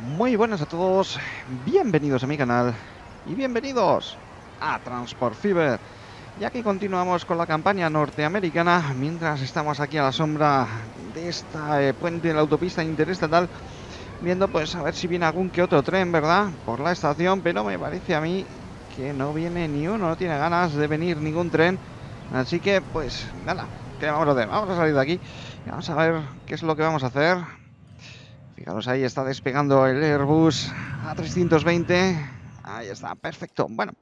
Muy buenas a todos, bienvenidos a mi canal y bienvenidos a Transport Fever. Ya aquí continuamos con la campaña norteamericana mientras estamos aquí a la sombra de esta eh, puente de la autopista interestatal viendo pues a ver si viene algún que otro tren, ¿verdad? Por la estación, pero me parece a mí que no viene ni uno, no tiene ganas de venir ningún tren. Así que pues nada, ¿qué vamos a hacer? Vamos a salir de aquí y vamos a ver qué es lo que vamos a hacer Fijaros, ahí está despegando el Airbus A320. Ahí está, perfecto. Bueno,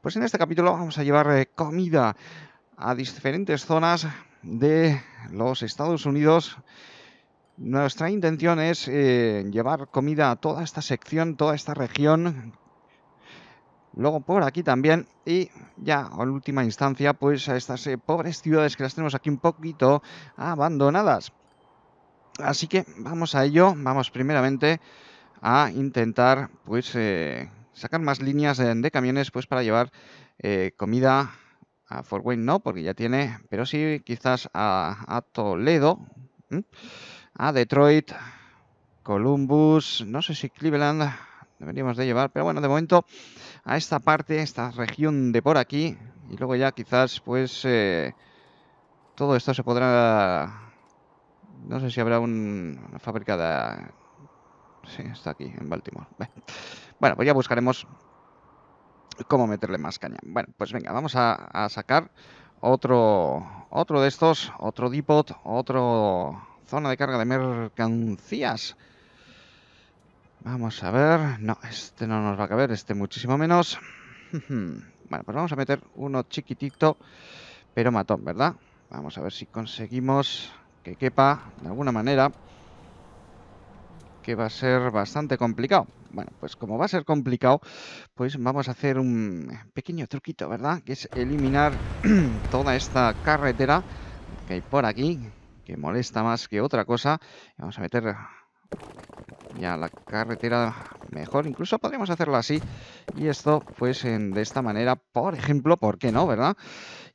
pues en este capítulo vamos a llevar eh, comida a diferentes zonas de los Estados Unidos. Nuestra intención es eh, llevar comida a toda esta sección, toda esta región. Luego por aquí también y ya en última instancia pues a estas eh, pobres ciudades que las tenemos aquí un poquito abandonadas. Así que vamos a ello, vamos primeramente a intentar pues eh, sacar más líneas eh, de, camiones pues para llevar eh, comida a Fort Wayne no, porque ya tiene, pero sí quizás a, Toledo, a Detroit, Columbus, no sé si Cleveland deberíamos de llevar, pero bueno, de momento a esta parte, esta región de por aquí, y luego ya quizás pues todo esto se podrá no sé si habrá una fábrica de... Sí, está aquí, en Baltimore. Bueno, pues ya buscaremos cómo meterle más caña. Bueno, pues venga, vamos a, sacar otro, otro de estos, otro depot, otro zona de carga de mercancías. Vamos a ver. No, este no nos va a caber, este muchísimo menos. bueno, pues vamos a meter uno chiquitito, pero matón, ¿verdad? Vamos a ver si conseguimos que quepa de alguna manera, que va a ser bastante complicado. Bueno, pues como va a ser complicado, pues vamos a hacer un pequeño truquito, ¿verdad? Que es eliminar toda esta carretera que hay por aquí, que molesta más que otra cosa. Vamos a meter ya la carretera mejor, incluso podríamos hacerlo así. Y esto, pues de esta manera, por ejemplo, ¿por qué no, verdad?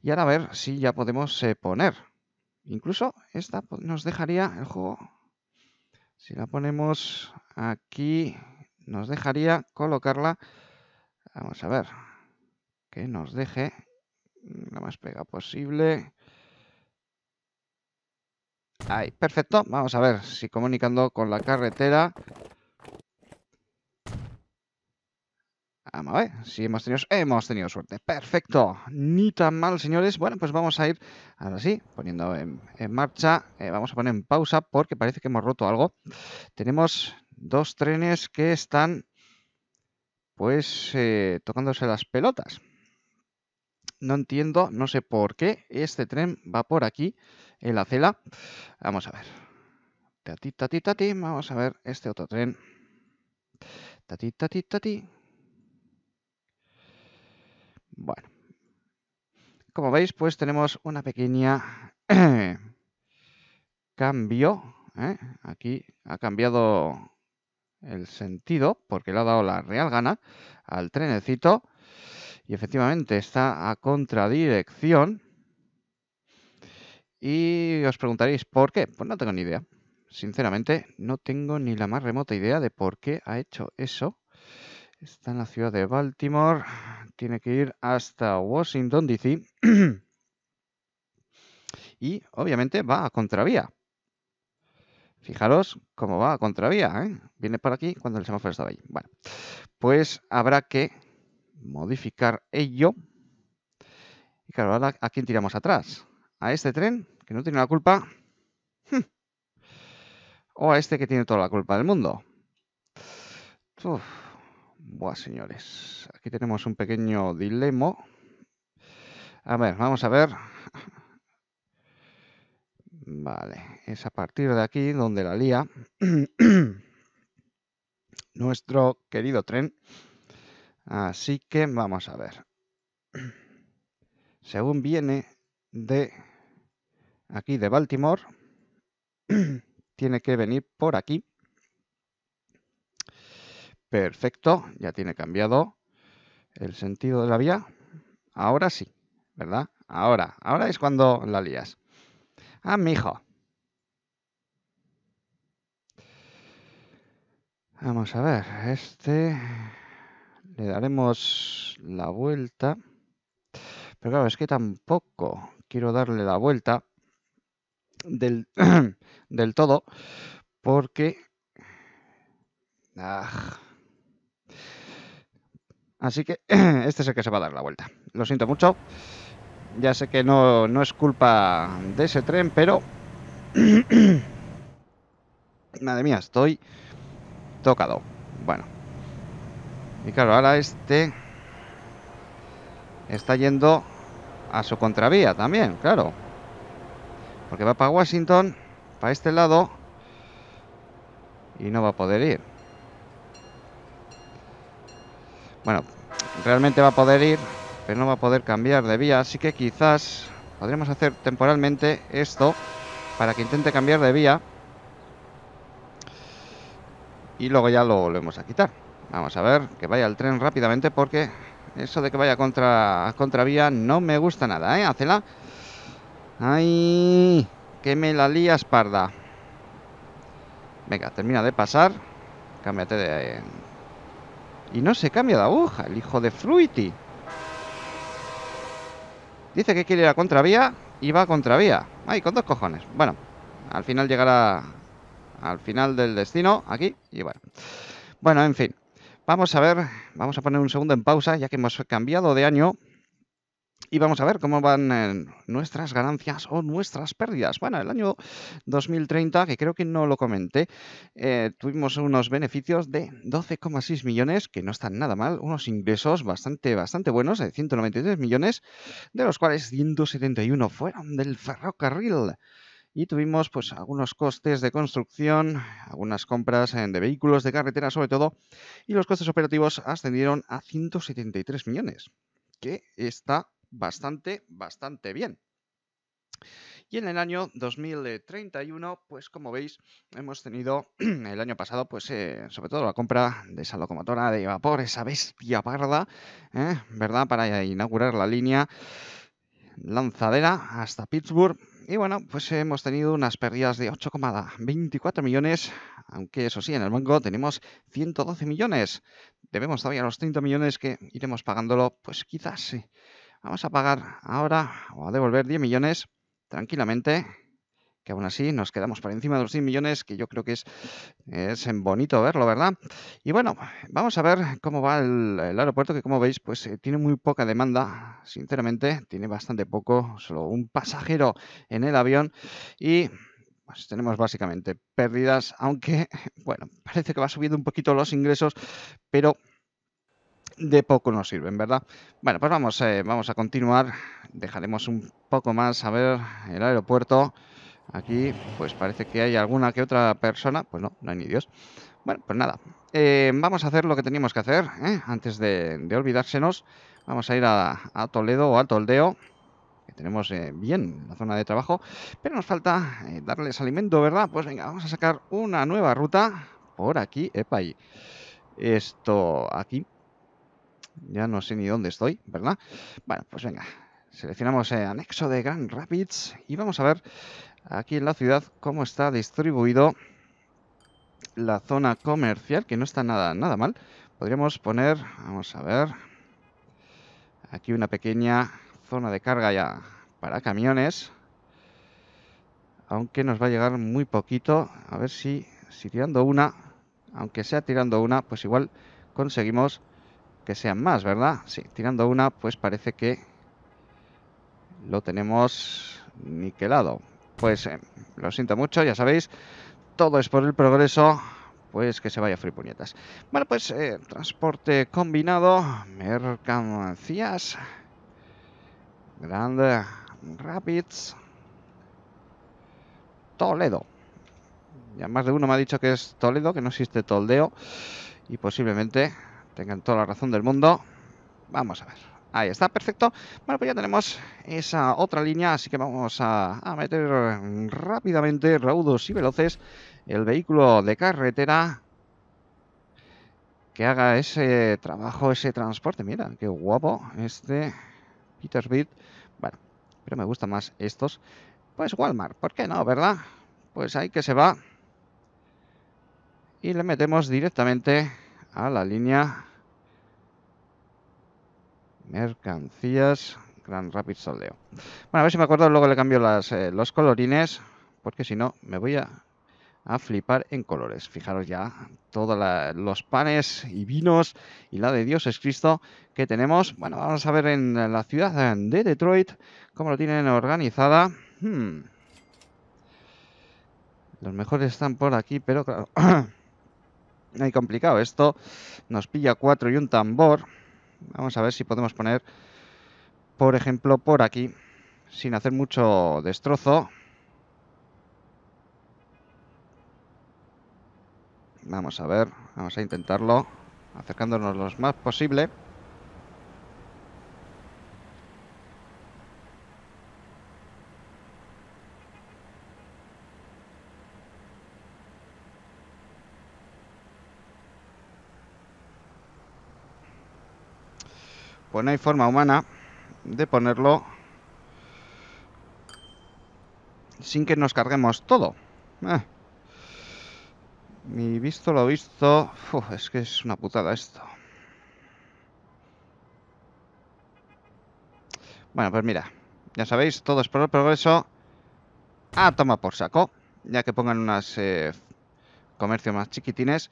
Y ahora a ver si ya podemos eh, poner Incluso esta pues, nos dejaría el juego, si la ponemos aquí, nos dejaría colocarla. Vamos a ver, que nos deje la más pega posible. Ahí, perfecto. Vamos a ver si comunicando con la carretera Vamos a ver, si hemos tenido, hemos tenido suerte. Perfecto, ni tan mal, señores. Bueno, pues vamos a ir, ahora sí, poniendo en, marcha. Eh, vamos a poner en pausa porque parece que hemos roto algo. Tenemos dos trenes que están, pues, eh, tocándose las pelotas. No entiendo, no sé por qué este tren va por aquí, en la cela. Vamos a ver. Tati, tati, tati. Vamos a ver este otro tren. Tati, tati, tati. Bueno, como veis, pues tenemos una pequeña cambio. ¿eh? Aquí ha cambiado el sentido porque le ha dado la real gana al trenecito y efectivamente está a contradirección. Y os preguntaréis, ¿por qué? Pues no tengo ni idea. Sinceramente, no tengo ni la más remota idea de por qué ha hecho eso. Está en la ciudad de Baltimore. Tiene que ir hasta Washington, D.C. y obviamente va a contravía. Fijaros cómo va a contravía. ¿eh? Viene por aquí cuando el semáforo estaba ahí. Bueno, pues habrá que modificar ello. Y claro, ¿a quién tiramos atrás? ¿A este tren que no tiene la culpa? ¿O a este que tiene toda la culpa del mundo? Buah, señores. Aquí tenemos un pequeño dilema. A ver, vamos a ver. Vale, es a partir de aquí donde la lía. Nuestro querido tren. Así que vamos a ver. Según viene de aquí de Baltimore, tiene que venir por aquí Perfecto, ya tiene cambiado el sentido de la vía. Ahora sí, ¿verdad? Ahora, ahora es cuando la lías. Ah, mijo. Vamos a ver, este le daremos la vuelta. Pero claro, es que tampoco quiero darle la vuelta del, del todo porque... Ah, Así que este es el que se va a dar la vuelta. Lo siento mucho. Ya sé que no, es culpa de ese tren, pero... Madre mía, estoy tocado. Bueno. Y claro, ahora este está yendo a su contravía también, claro. Porque va para Washington, para este lado, y no va a poder ir. Bueno, realmente va a poder ir, pero no va a poder cambiar de vía. Así que quizás podríamos hacer temporalmente esto para que intente cambiar de vía. Y luego ya lo volvemos a quitar. Vamos a ver, que vaya el tren rápidamente porque eso de que vaya contra contravía no me gusta nada, ¿eh? Hacela. ¡Ay! Que me la lía parda. Venga, termina de pasar. Cámbiate de, y no se cambia de aguja, el hijo de Fruity. Dice que quiere ir a contravía y va a contravía. Ay, con dos cojones. Bueno, al final llegará al final del destino, aquí, y bueno. Bueno, en fin. Vamos a ver, vamos a poner un segundo en pausa, ya que hemos cambiado de año. Y vamos a ver cómo van eh, nuestras ganancias o nuestras pérdidas. Bueno, el año 2030, que creo que no lo comenté, eh, tuvimos unos beneficios de 12,6 millones, que no están nada mal, unos ingresos bastante, bastante buenos, de eh, 193 millones, de los cuales 171 fueron del ferrocarril y tuvimos pues algunos costes de construcción, algunas compras de vehículos de carretera sobre todo, y los costes operativos ascendieron a 173 millones, que está bastante, bastante bien. Y en el año 2031, eh, pues como veis, hemos tenido el año pasado, pues eh, sobre todo la compra de esa locomotora de vapor, esa bestia parda, ¿eh? ¿verdad? Para inaugurar la línea lanzadera hasta Pittsburgh. Y bueno, pues hemos tenido unas pérdidas de 8,24 millones, aunque eso sí, en el banco tenemos 112 millones. Debemos todavía los 30 millones que iremos pagándolo, pues quizás... Sí Vamos a pagar ahora o a devolver 10 millones tranquilamente, que aún así nos quedamos por encima de los 100 millones, que yo creo que es, es bonito verlo, ¿verdad? Y bueno, vamos a ver cómo va el, aeropuerto, que como veis, pues eh, tiene muy poca demanda, sinceramente, tiene bastante poco, solo un pasajero en el avión y... Pues tenemos básicamente pérdidas, aunque, bueno, parece que va subiendo un poquito los ingresos, pero de poco nos sirven, ¿verdad? Bueno, pues vamos, eh, vamos a continuar. Dejaremos un poco más a ver el aeropuerto. Aquí, pues parece que hay alguna que otra persona. Pues no, no hay ni Dios. Bueno, pues nada. Eh, vamos a hacer lo que teníamos que hacer ¿eh? antes de, olvidársenos. Vamos a ir a, Toledo o a Toldeo, tenemos bien la zona de trabajo. Pero nos falta darles alimento, ¿verdad? Pues venga, vamos a sacar una nueva ruta por aquí, epa Esto aquí ya no sé ni dónde estoy, ¿verdad? Bueno, pues venga. Seleccionamos el eh, anexo de Grand Rapids y vamos a ver aquí en la ciudad cómo está distribuido la zona comercial, que no está nada, nada mal. Podríamos poner, vamos a ver, aquí una pequeña zona de carga ya para camiones. Aunque nos va a llegar muy poquito. A ver si, si tirando una, aunque sea tirando una, pues igual conseguimos que sean más, ¿verdad? Sí, tirando una, pues parece que lo tenemos niquelado. Pues eh, lo siento mucho, ya sabéis, todo es por el progreso, pues que se vaya a puñetas. Bueno, pues eh, transporte combinado, mercancías, Grande Rapids, Toledo. Ya más de uno me ha dicho que es Toledo, que no existe Toldeo, y posiblemente tengan toda la razón del mundo. Vamos a ver. Ahí está, perfecto. Bueno, pues ya tenemos esa otra línea, así que vamos a, meter rápidamente, raudos y veloces, el vehículo de carretera que haga ese trabajo, ese transporte. Mira, qué guapo este Peterbilt. Bueno, pero me gustan más estos. Pues Walmart, ¿por qué no, verdad? Pues ahí que se va. Y le metemos directamente a la línea mercancías Gran Rapid Soldeo. Bueno, a ver si me acuerdo, luego le cambio las, eh, los colorines, porque si no me voy a, flipar en colores. Fijaros ya todos los panes y vinos y la de Dios es Cristo que tenemos. Bueno, vamos a ver en la ciudad de Detroit cómo lo tienen organizada. Hmm. Los mejores están por aquí, pero claro... Hay complicado esto. Nos pilla 4 y un tambor. Vamos a ver si podemos poner, por ejemplo, por aquí, sin hacer mucho destrozo. Vamos a ver, vamos a intentarlo, acercándonos lo más posible. no hay forma humana de ponerlo sin que nos carguemos todo. Mi ah. Y visto lo visto, es que es una putada esto. Bueno, pues mira, ya sabéis, todo es por el progreso. a ah, toma por saco, ya que pongan unas eh, comercios más chiquitines.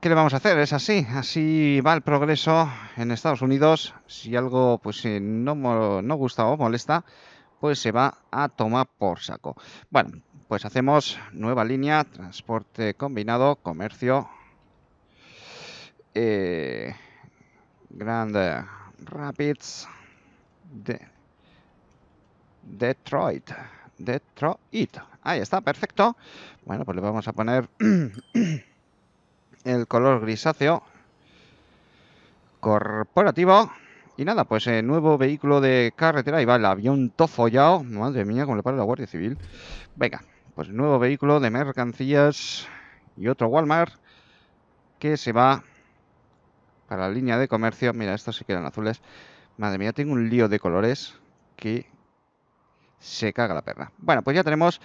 ¿Qué le vamos a hacer? Es así, así va el progreso en Estados Unidos. Si algo pues eh, no, gusta o molesta, pues se va a tomar por saco. Bueno, pues hacemos nueva línea, transporte combinado, comercio, eh, Grand Rapids, Detroit, Detroit. Ahí está, perfecto. Bueno, pues le vamos a poner... el color grisáceo corporativo. Y nada, pues el eh, nuevo vehículo de carretera, ahí va el avión tofollado. madre mía, como le para la Guardia Civil. Venga, pues nuevo vehículo de mercancías y otro Walmart que se va para la línea de comercio. Mira, estos sí quedan azules. Madre mía, tengo un lío de colores que se caga la perra. Bueno, pues ya tenemos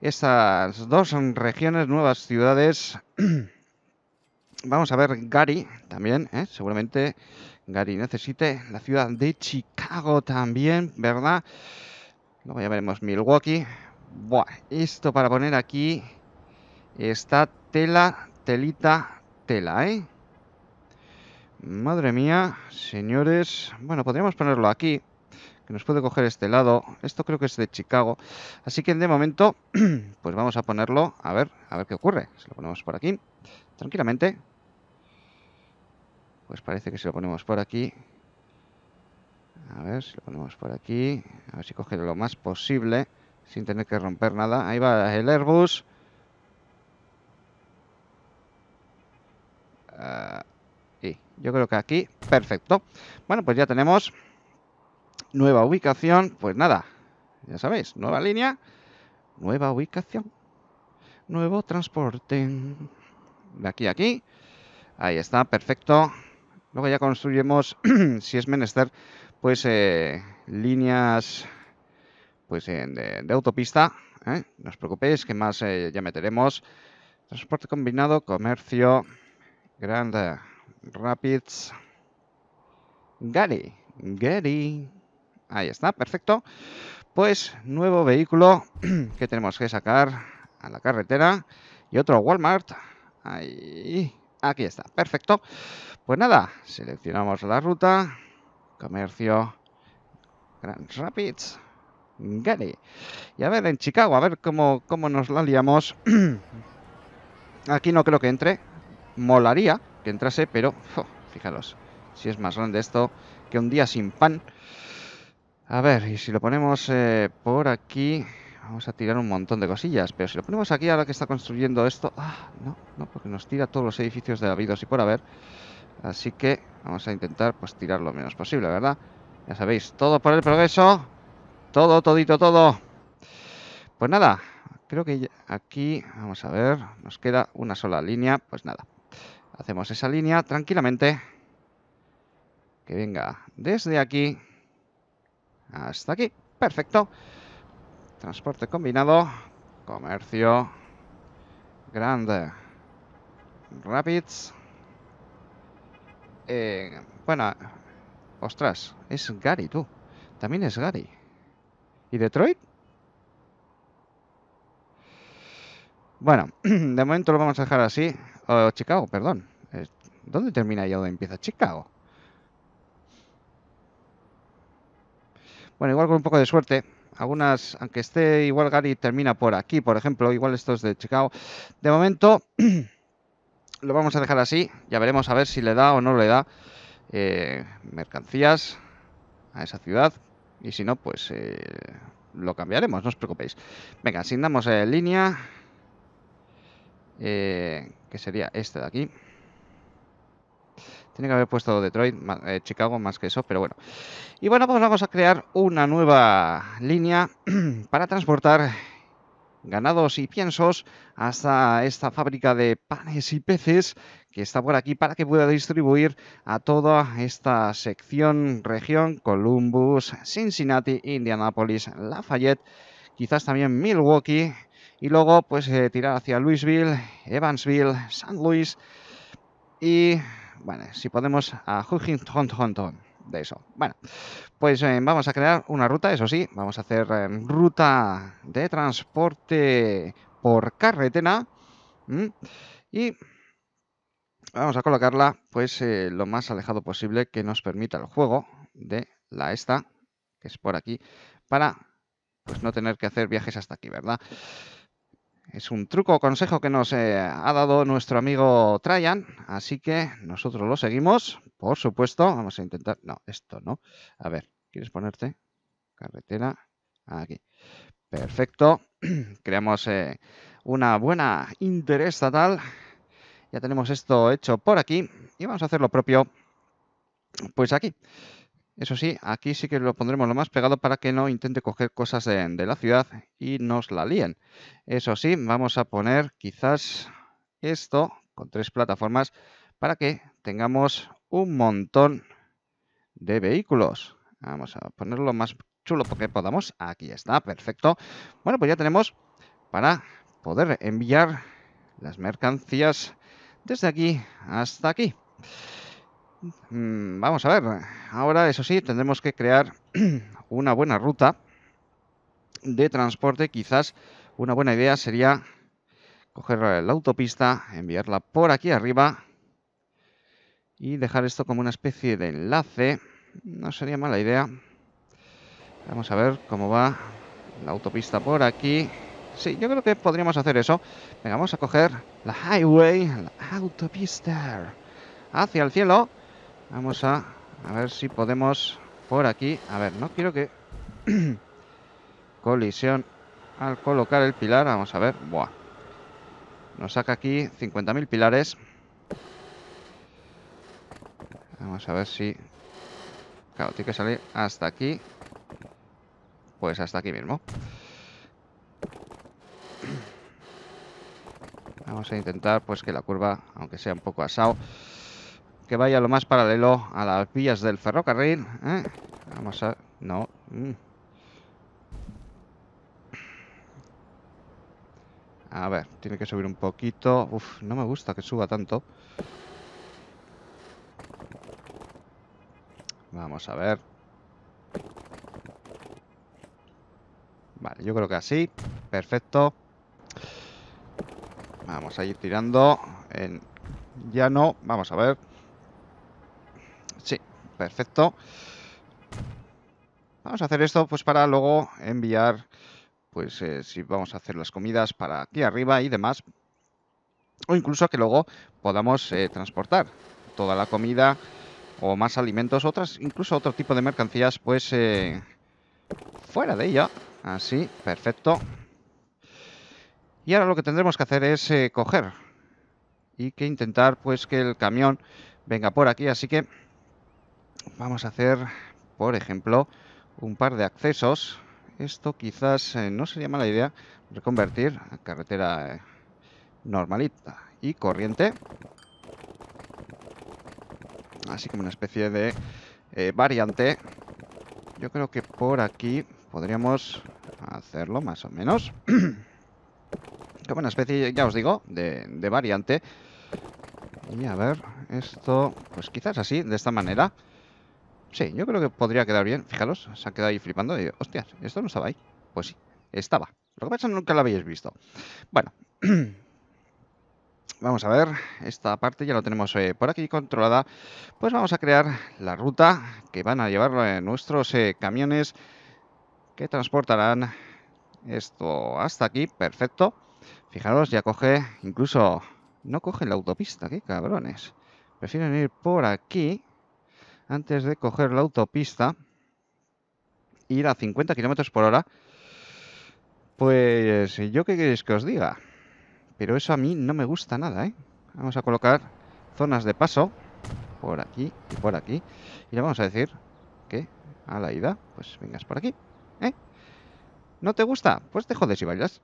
estas dos regiones, nuevas ciudades. Vamos a ver Gary también, ¿eh? seguramente Gary necesite la ciudad de Chicago también, ¿verdad? Luego ya veremos Milwaukee. Buah, esto para poner aquí está tela, telita, tela, ¿eh? Madre mía, señores. Bueno, podríamos ponerlo aquí, que nos puede coger este lado. Esto creo que es de Chicago. Así que de momento, pues vamos a ponerlo, a ver, a ver qué ocurre. Se lo ponemos por aquí, tranquilamente. Pues parece que si lo ponemos por aquí. A ver si lo ponemos por aquí. A ver si coge lo más posible. Sin tener que romper nada. Ahí va el Airbus. Ah, y yo creo que aquí. Perfecto. Bueno, pues ya tenemos nueva ubicación. Pues nada. Ya sabéis. Nueva línea. Nueva ubicación. Nuevo transporte. De aquí a aquí. Ahí está, perfecto. Luego ya construyemos, si es menester, pues eh, líneas pues, eh, de, autopista. ¿eh? No os preocupéis, que más ya meteremos. Transporte combinado, comercio, Grand Rapids. Gary, Gary. Ahí está, perfecto. Pues nuevo vehículo que tenemos que sacar a la carretera. Y otro Walmart. Ahí. Aquí está, perfecto. Pues nada, seleccionamos la ruta, comercio, Grand Rapids, Gary. Y a ver, en Chicago, a ver cómo, cómo nos la liamos. Aquí no creo que entre. Molaría que entrase, pero fijaros, si es más grande esto que un día sin pan. A ver, y si lo ponemos eh, por aquí... Vamos a tirar un montón de cosillas, pero si lo ponemos aquí ahora que está construyendo esto... Ah, no, no, porque nos tira todos los edificios de habidos y por haber. Así que vamos a intentar pues tirar lo menos posible, ¿verdad? Ya sabéis, todo por el progreso. Todo, todito, todo. Pues nada, creo que aquí, vamos a ver, nos queda una sola línea. Pues nada, hacemos esa línea tranquilamente. Que venga desde aquí hasta aquí. Perfecto. Transporte combinado. Comercio. Grande. Rapids. Eh, bueno. Ostras, es Gary, tú. También es Gary. ¿Y Detroit? Bueno, de momento lo vamos a dejar así. Chicago, perdón. Eh, ¿Dónde termina y dónde empieza Chicago? Bueno, igual con un poco de suerte algunas, aunque esté igual Gary termina por aquí, por ejemplo, igual estos de Chicago. De momento lo vamos a dejar así, ya veremos a ver si le da o no le da eh, mercancías a esa ciudad y si no, pues eh, lo cambiaremos, no os preocupéis. Venga, asignamos en eh, línea, que sería este de aquí. Tiene que haber puesto Detroit, eh, Chicago, más que eso, pero bueno. Y bueno, pues vamos a crear una nueva línea para transportar ganados y piensos hasta esta fábrica de panes y peces que está por aquí para que pueda distribuir a toda esta sección, región, Columbus, Cincinnati, Indianapolis, Lafayette, quizás también Milwaukee y luego pues eh, tirar hacia Louisville, Evansville, San Luis y bueno, si podemos a Huntington de eso. Bueno, pues eh, vamos a crear una ruta, eso sí, vamos a hacer eh, ruta de transporte por carretera y vamos a colocarla pues eh, lo más alejado posible que nos permita el juego de la esta, que es por aquí, para pues, no tener que hacer viajes hasta aquí, ¿verdad? Es un truco o consejo que nos eh, ha dado nuestro amigo Tryan, así que nosotros lo seguimos, por supuesto. Vamos a intentar... No, esto no. A ver, ¿quieres ponerte? Carretera. Aquí. Perfecto. Creamos eh, una buena interés tal. Ya tenemos esto hecho por aquí y vamos a hacer lo propio pues aquí. Eso sí, aquí sí que lo pondremos lo más pegado para que no intente coger cosas de, la ciudad y nos la líen. Eso sí, vamos a poner quizás esto con tres plataformas para que tengamos un montón de vehículos. Vamos a ponerlo más chulo porque podamos. Aquí está, perfecto. Bueno, pues ya tenemos para poder enviar las mercancías desde aquí hasta aquí. Mm, vamos a ver, ahora eso sí, tendremos que crear una buena ruta de transporte. Quizás una buena idea sería coger la autopista, enviarla por aquí arriba y dejar esto como una especie de enlace. No sería mala idea. Vamos a ver cómo va la autopista por aquí. Sí, yo creo que podríamos hacer eso. Venga, vamos a coger la highway, la autopista hacia el cielo. Vamos a, ver si podemos por aquí. A ver, no quiero que... Colisión al colocar el pilar. Vamos a ver. Buah. Nos saca aquí 50.000 pilares. Vamos a ver si... Claro, tiene que salir hasta aquí. Pues hasta aquí mismo. Vamos a intentar pues que la curva, aunque sea un poco asado, que vaya lo más paralelo a las vías del ferrocarril. ¿eh? Vamos a... No. Mm. A ver, tiene que subir un poquito. Uf, no me gusta que suba tanto. Vamos a ver. Vale, yo creo que así. Perfecto. Vamos a ir tirando en no Vamos a ver. Perfecto. Vamos a hacer esto pues para luego enviar, pues eh, si vamos a hacer las comidas para aquí arriba y demás. O incluso que luego podamos eh, transportar toda la comida o más alimentos, otras, incluso otro tipo de mercancías, pues eh, fuera de ella. Así, perfecto. Y ahora lo que tendremos que hacer es coger y que intentar pues que el camión venga por aquí. Así que vamos a hacer, por ejemplo, un par de accesos. Esto quizás eh, no sería mala idea reconvertir a carretera eh, normalita y corriente. Así como una especie de eh, variante. Yo creo que por aquí podríamos hacerlo más o menos. como una especie, ya os digo, de, de variante. Y a ver, esto, pues quizás así, de esta manera. Sí, yo creo que podría quedar bien. Fijaros, se ha quedado ahí flipando. Y, Hostias, esto no estaba ahí. Pues sí, estaba. Lo que pasa es que nunca lo habéis visto. Bueno. vamos a ver, esta parte ya lo tenemos eh, por aquí controlada. Pues vamos a crear la ruta que van a llevar eh, nuestros eh, camiones que transportarán esto hasta aquí. Perfecto. Fijaros, ya coge, incluso no coge la autopista, qué cabrones. Prefieren ir por aquí antes de coger la autopista, ir a 50 km por hora, pues yo qué queréis que os diga. Pero eso a mí no me gusta nada, ¿eh? Vamos a colocar zonas de paso por aquí y por aquí. Y le vamos a decir que a la ida, pues vengas por aquí, ¿eh? ¿No te gusta? Pues te jodes y vayas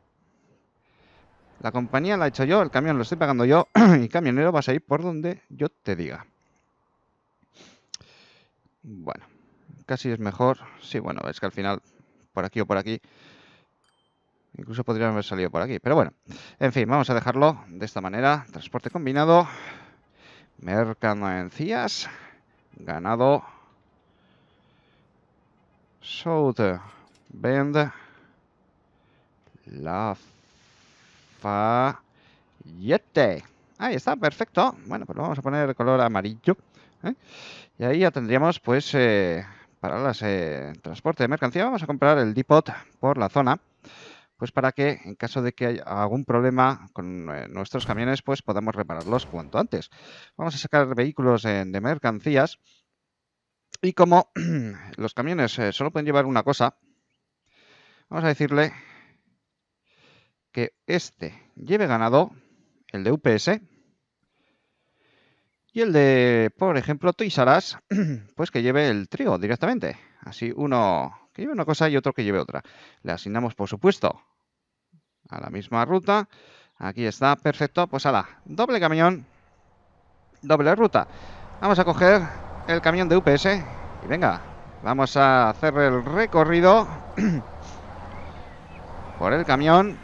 La compañía la he hecho yo, el camión lo estoy pagando yo y camionero vas a ir por donde yo te diga. Bueno, casi es mejor. Sí, bueno, es que al final, por aquí o por aquí. Incluso podrían haber salido por aquí. Pero bueno, en fin, vamos a dejarlo de esta manera. Transporte combinado. Mercancías. Ganado. South Bend. La yete. Ahí está, perfecto. Bueno, pues lo vamos a poner color amarillo. ¿eh? Y ahí ya tendríamos, pues, eh, para las eh, transporte de mercancía, vamos a comprar el depot por la zona, pues para que en caso de que haya algún problema con nuestros camiones, pues podamos repararlos cuanto antes. Vamos a sacar vehículos de mercancías y como los camiones solo pueden llevar una cosa, vamos a decirle que este lleve ganado, el de UPS, y el de, por ejemplo, tú, pues que lleve el trío directamente. Así uno que lleve una cosa y otro que lleve otra. Le asignamos, por supuesto, a la misma ruta. Aquí está, perfecto. Pues la doble camión, doble ruta. Vamos a coger el camión de UPS y venga, vamos a hacer el recorrido por el camión.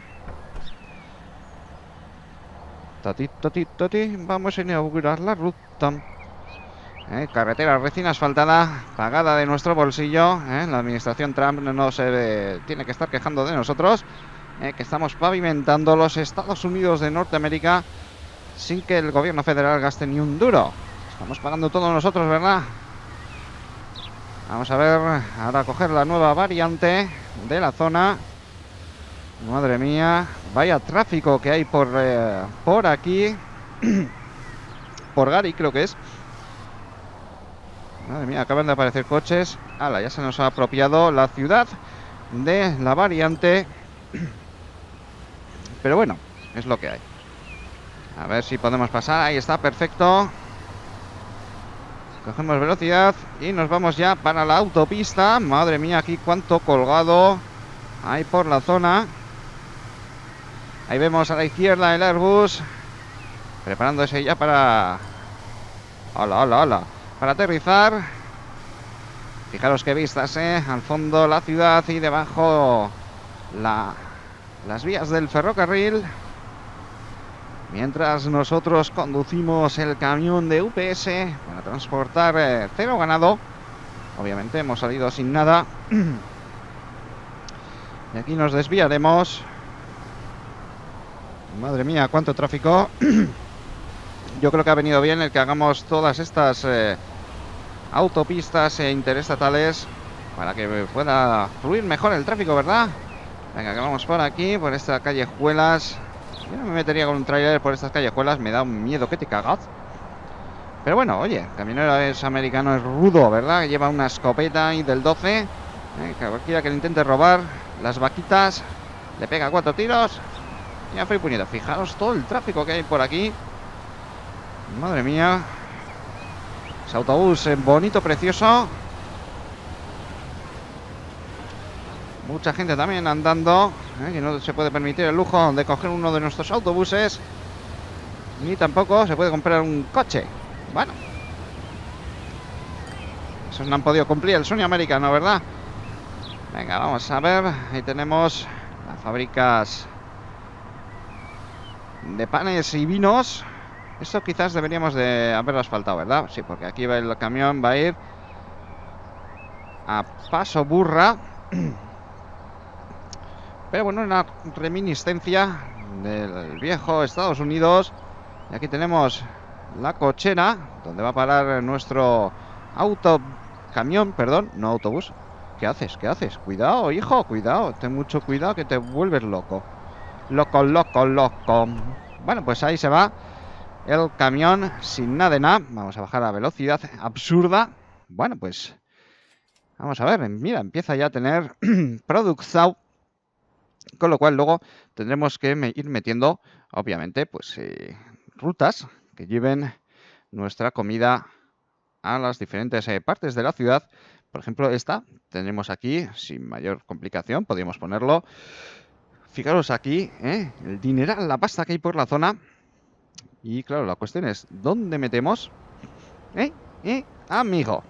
Tati, Vamos a inaugurar la ruta. Eh, carretera recién asfaltada, pagada de nuestro bolsillo. Eh. la administración Trump no se eh, tiene que estar quejando de nosotros, que estamos pavimentando los Estados Unidos de Norteamérica sin que el gobierno federal gaste ni un duro. Estamos pagando todos nosotros, ¿verdad? Vamos a ver, ahora coger la nueva variante de la zona. Madre mía, vaya tráfico que hay por, eh, por aquí. por Gary, creo que es. Madre mía, acaban de aparecer coches. la ya se nos ha apropiado la ciudad de la variante. Pero bueno, es lo que hay. A ver si podemos pasar. Ahí está, perfecto. Cogemos velocidad y nos vamos ya para la autopista. Madre mía, aquí cuánto colgado hay por la zona. Ahí vemos a la izquierda el Airbus. Preparándose ya para. Hola, Para aterrizar. Fijaros qué vistas, ¿eh? Al fondo la ciudad y debajo las vías del ferrocarril. Mientras nosotros conducimos el camión de UPS para transportar eh, cero ganado. Obviamente hemos salido sin nada. Y aquí nos desviaremos Madre mía, cuánto tráfico. Yo creo que ha venido bien el que hagamos todas estas eh, autopistas e interestatales para que pueda fluir mejor el tráfico, ¿verdad? Venga, que vamos por aquí, por estas callejuelas. Yo no me metería con un trailer por estas callejuelas, me da un miedo que te cagas. Pero bueno, oye, el camionero es americano, es rudo, ¿verdad? Lleva una escopeta y del 12. Eh, cualquiera que le intente robar las vaquitas, le pega cuatro tiros ya fue puñeta. Fijaros todo el tráfico que hay por aquí. Madre mía. Ese autobús bonito, precioso. Mucha gente también andando. ¿eh? Que no se puede permitir el lujo de coger uno de nuestros autobuses. Ni tampoco se puede comprar un coche. Bueno. Eso no han podido cumplir el sueño americano, ¿verdad? Venga, vamos a ver. Ahí tenemos las fábricas de panes y vinos. Esto quizás deberíamos de haberlo asfaltado, ¿verdad? Sí, porque aquí va el camión, va a ir a paso burra. Pero bueno, una reminiscencia del viejo Estados Unidos. Y aquí tenemos la cochera, donde va a parar nuestro auto, camión, perdón, no autobús. ¿Qué haces? ¿Qué haces? Cuidado, hijo, cuidado. Ten mucho cuidado que te vuelves loco. Loco, loco, loco. Bueno, pues ahí se va el camión sin nada de nada. Vamos a bajar la velocidad absurda. Bueno, pues vamos a ver. Mira, empieza ya a tener Product Con lo cual luego tendremos que ir metiendo, obviamente, pues eh, rutas que lleven nuestra comida a las diferentes eh, partes de la ciudad. Por ejemplo, esta tenemos aquí, sin mayor complicación, podríamos ponerlo Fijaros aquí, ¿eh? el dinero, la pasta que hay por la zona. Y claro, la cuestión es, ¿dónde metemos? ¿Eh? ¿Eh? Amigo.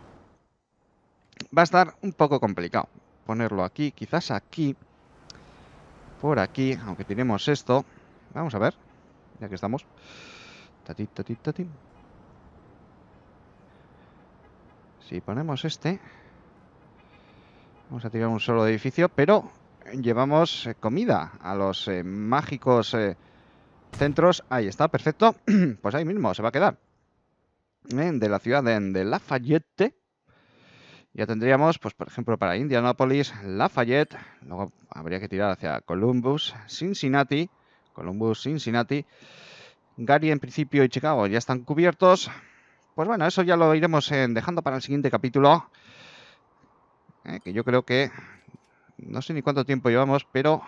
Va a estar un poco complicado ponerlo aquí, quizás aquí. Por aquí, aunque tenemos esto. Vamos a ver, ya que estamos. Tati, Si ponemos este... Vamos a tirar un solo edificio, pero llevamos eh, comida a los eh, mágicos eh, centros. Ahí está, perfecto. Pues ahí mismo se va a quedar. De la ciudad de, Lafayette. Ya tendríamos, pues por ejemplo, para Indianapolis, Lafayette. Luego habría que tirar hacia Columbus, Cincinnati. Columbus, Cincinnati. Gary en principio y Chicago ya están cubiertos. Pues bueno, eso ya lo iremos dejando para el siguiente capítulo. que yo creo que no sé ni cuánto tiempo llevamos, pero...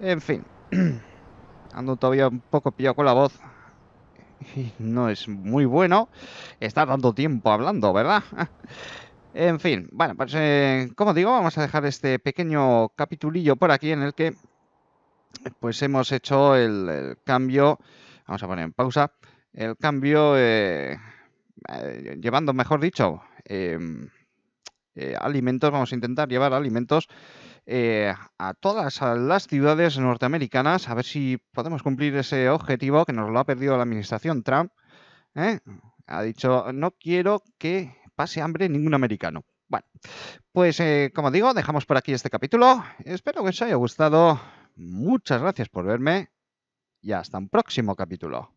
En fin. Ando todavía un poco pillado con la voz. Y no es muy bueno estar dando tiempo hablando, ¿verdad? en fin, bueno, pues eh, como digo, vamos a dejar este pequeño capitulillo por aquí en el que pues hemos hecho el, cambio, vamos a poner en pausa, el cambio eh, eh, llevando, mejor dicho, em, eh, alimentos, vamos a intentar llevar alimentos eh, a todas las ciudades norteamericanas, a ver si podemos cumplir ese objetivo que nos lo ha perdido la administración Trump. ¿eh? Ha dicho, no quiero que pase hambre ningún americano. Bueno, pues como digo, dejamos por aquí este capítulo. Espero que os haya gustado. Muchas gracias por verme y hasta un próximo capítulo.